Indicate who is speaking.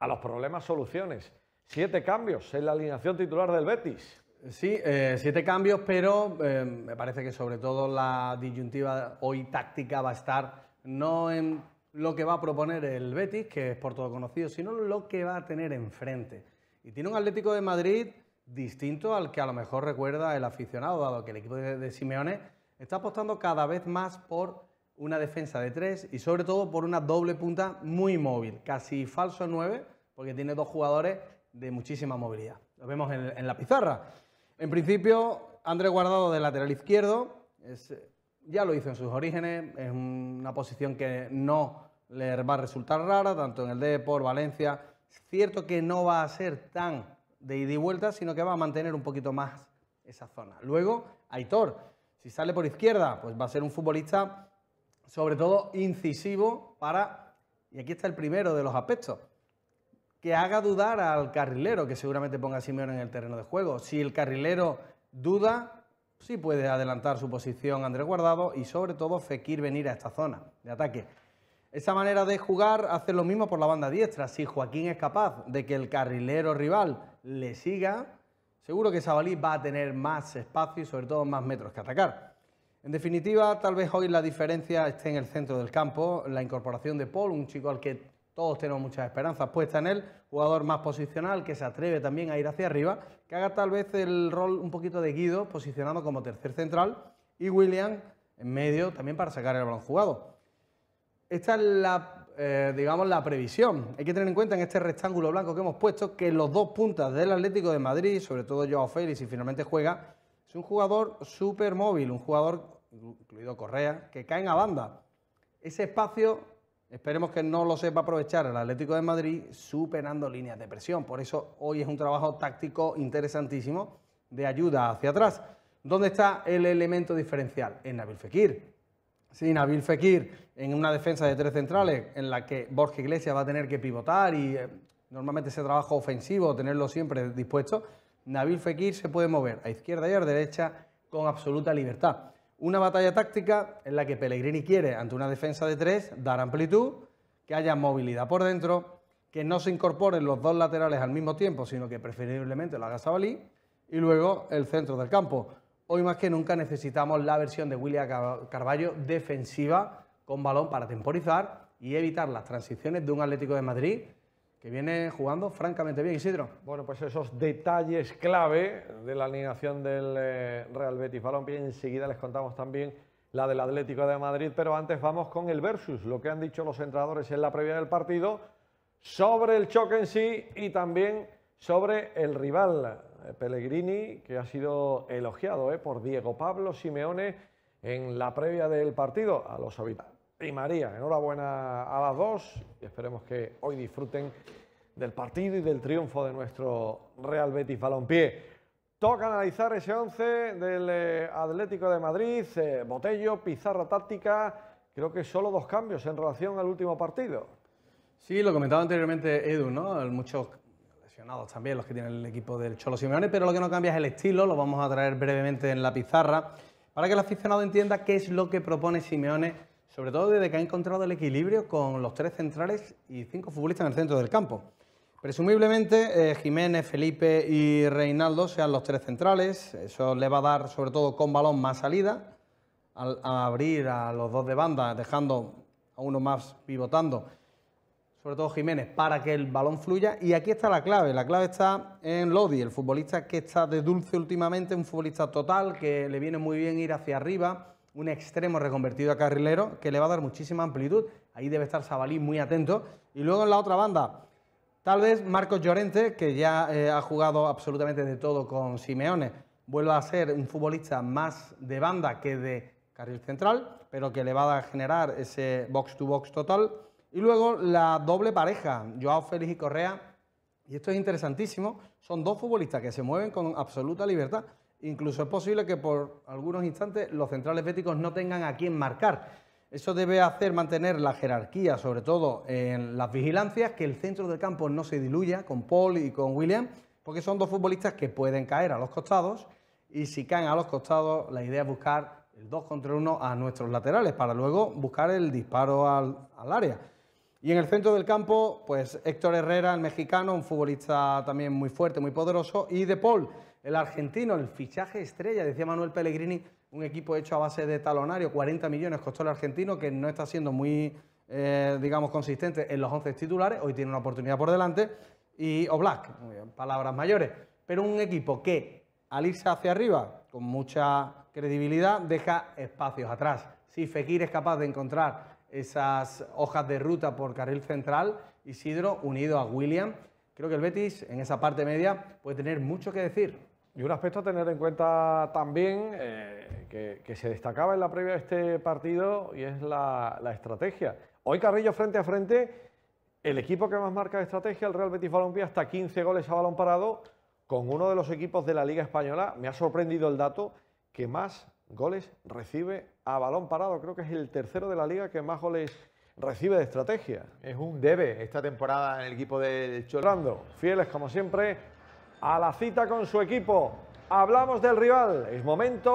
Speaker 1: a los problemas soluciones. Siete cambios en la alineación titular del Betis.
Speaker 2: Sí, eh, siete cambios, pero eh, me parece que sobre todo la disyuntiva hoy táctica va a estar no en lo que va a proponer el Betis, que es por todo conocido, sino lo que va a tener enfrente. Y tiene un Atlético de Madrid distinto al que a lo mejor recuerda el aficionado, dado que el equipo de, de Simeone está apostando cada vez más por una defensa de tres y sobre todo por una doble punta muy móvil, casi falso 9, porque tiene dos jugadores de muchísima movilidad. Lo vemos en, la pizarra. En principio, André Guardado de lateral izquierdo, ya lo hizo en sus orígenes, es una posición que no le va a resultar rara, tanto en el Depor, Valencia. Es cierto que no va a ser tan de ida y vuelta, sino que va a mantener un poquito más esa zona. Luego, Aitor, si sale por izquierda, pues va a ser un futbolista sobre todo incisivo para, y aquí está el primero de los aspectos, que haga dudar al carrilero, que seguramente ponga a en el terreno de juego. Si el carrilero duda, sí puede adelantar su posición Andrés Guardado y sobre todo Fekir venir a esta zona de ataque. Esa manera de jugar hace lo mismo por la banda diestra. Si Joaquín es capaz de que el carrilero rival le siga, seguro que Sabalí va a tener más espacio y sobre todo más metros que atacar. En definitiva, tal vez hoy la diferencia esté en el centro del campo, la incorporación de Paul, un chico al que todos tenemos muchas esperanzas puesta en él, jugador más posicional que se atreve también a ir hacia arriba, que haga tal vez el rol un poquito de Guido, posicionado como tercer central, y William en medio también para sacar el balón jugado. Esta es la, eh, digamos, la previsión. Hay que tener en cuenta en este rectángulo blanco que hemos puesto que los dos puntas del Atlético de Madrid, sobre todo Joao Félix, y finalmente juega, es un jugador súper móvil, un jugador incluido Correa, que caen a banda. Ese espacio, esperemos que no lo sepa aprovechar el Atlético de Madrid superando líneas de presión. Por eso hoy es un trabajo táctico interesantísimo de ayuda hacia atrás. ¿Dónde está el elemento diferencial? En Nabil Fekir. Sí, Nabil Fekir en una defensa de tres centrales en la que Borja Iglesias va a tener que pivotar y eh, normalmente ese trabajo ofensivo, tenerlo siempre dispuesto. Nabil Fekir se puede mover a izquierda y a derecha con absoluta libertad. Una batalla táctica en la que Pellegrini quiere, ante una defensa de tres, dar amplitud, que haya movilidad por dentro, que no se incorporen los dos laterales al mismo tiempo, sino que preferiblemente lo haga Sabalí, y luego el centro del campo. Hoy más que nunca necesitamos la versión de William Carballo defensiva con balón para temporizar y evitar las transiciones de un Atlético de Madrid que viene jugando francamente bien, Isidro. Bueno, pues esos detalles clave de la
Speaker 1: alineación del eh, Real Betis Balompié. Enseguida les contamos también la del Atlético de Madrid, pero antes vamos con el versus, lo que han dicho los entrenadores en la previa del partido sobre el choque en sí y también sobre el rival eh, Pellegrini, que ha sido elogiado eh, por Diego Pablo Simeone en la previa del partido a los habitantes y María. Enhorabuena a las dos y esperemos que hoy disfruten del partido y del triunfo de nuestro Real Betis Balompié. Toca analizar ese 11 del eh, Atlético de Madrid, eh, Botello, pizarra táctica, creo que solo dos cambios en relación al último partido.
Speaker 2: Sí, lo comentaba anteriormente Edu, ¿no? Muchos lesionados también los que tienen el equipo del Cholo Simeone, pero lo que no cambia es el estilo, lo vamos a traer brevemente en la pizarra, para que el aficionado entienda qué es lo que propone Simeone sobre todo desde que ha encontrado el equilibrio con los tres centrales y cinco futbolistas en el centro del campo. Presumiblemente eh, Jiménez, Felipe y Reinaldo sean los tres centrales, eso le va a dar sobre todo con balón más salida, al, abrir a los dos de banda, dejando a uno más pivotando, sobre todo Jiménez, para que el balón fluya. Y aquí está la clave, la clave está en Lodi, el futbolista que está de dulce últimamente, un futbolista total, que le viene muy bien ir hacia arriba, un extremo reconvertido a carrilero que le va a dar muchísima amplitud. Ahí debe estar Sabalí muy atento. Y luego en la otra banda, tal vez Marcos Llorente, que ya eh, ha jugado absolutamente de todo con Simeone, vuelva a ser un futbolista más de banda que de carril central, pero que le va a generar ese box-to-box -box total. Y luego la doble pareja, Joao Félix y Correa. Y esto es interesantísimo, son dos futbolistas que se mueven con absoluta libertad Incluso es posible que por algunos instantes los centrales béticos no tengan a quién marcar. Eso debe hacer mantener la jerarquía, sobre todo en las vigilancias, que el centro del campo no se diluya con Paul y con William, porque son dos futbolistas que pueden caer a los costados y si caen a los costados la idea es buscar el 2 contra 1 a nuestros laterales para luego buscar el disparo al, al área. Y en el centro del campo, pues Héctor Herrera, el mexicano, un futbolista también muy fuerte, muy poderoso, y De Paul, el argentino, el fichaje estrella, decía Manuel Pellegrini, un equipo hecho a base de talonario, 40 millones costó el argentino, que no está siendo muy, eh, digamos, consistente en los 11 titulares, hoy tiene una oportunidad por delante, y Oblak, palabras mayores, pero un equipo que al irse hacia arriba, con mucha credibilidad, deja espacios atrás. Si Fekir es capaz de encontrar esas hojas de ruta por carril central, Isidro unido a William, creo que el Betis en esa parte media puede tener mucho que decir. Y un aspecto a
Speaker 1: tener en cuenta también eh, que, se destacaba en la previa de este partido y es la, estrategia. Hoy Carrillo frente a frente, el equipo que más marca de estrategia, el Real Betis Balompié, hasta 15 goles a balón parado con uno de los equipos de la Liga Española. Me ha sorprendido el dato que más goles recibe a balón parado. Creo que es el tercero de la liga que más goles recibe de estrategia. Es un debe esta temporada en el equipo del Cholando. fieles como siempre a la cita con su equipo. Hablamos del rival. Es momento.